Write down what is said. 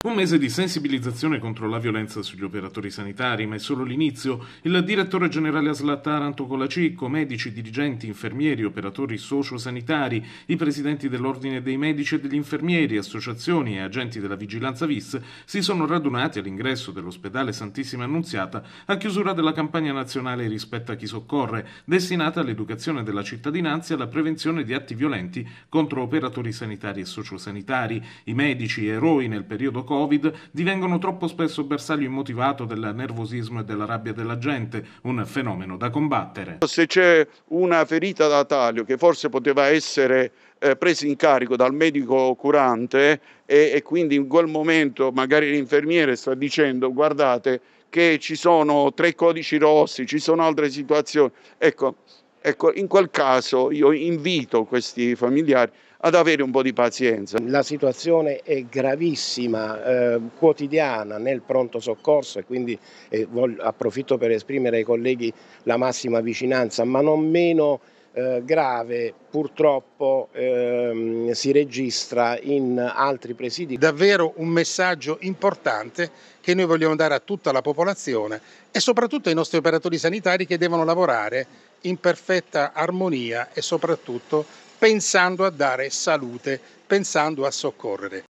Un mese di sensibilizzazione contro la violenza sugli operatori sanitari, ma è solo l'inizio. Il direttore generale ASLA Taranto Colacicco, medici, dirigenti, infermieri, operatori sociosanitari, i presidenti dell'Ordine dei Medici e degli Infermieri, associazioni e agenti della Vigilanza VIS si sono radunati all'ingresso dell'ospedale Santissima Annunziata a chiusura della campagna nazionale Rispetta chi soccorre, destinata all'educazione della cittadinanza e alla prevenzione di atti violenti contro operatori sanitari e sociosanitari. I medici, eroi nel periodo Covid divengono troppo spesso bersaglio immotivato del nervosismo e della rabbia della gente, un fenomeno da combattere. Se c'è una ferita da taglio che forse poteva essere eh, presa in carico dal medico curante e, e quindi in quel momento magari l'infermiere sta dicendo guardate che ci sono tre codici rossi, ci sono altre situazioni, ecco Ecco, in quel caso io invito questi familiari ad avere un po' di pazienza. La situazione è gravissima, eh, quotidiana nel pronto soccorso e quindi eh, approfitto per esprimere ai colleghi la massima vicinanza, ma non meno eh, grave purtroppo ehm, si registra in altri presidi. Davvero un messaggio importante che noi vogliamo dare a tutta la popolazione e soprattutto ai nostri operatori sanitari che devono lavorare in perfetta armonia e soprattutto pensando a dare salute, pensando a soccorrere.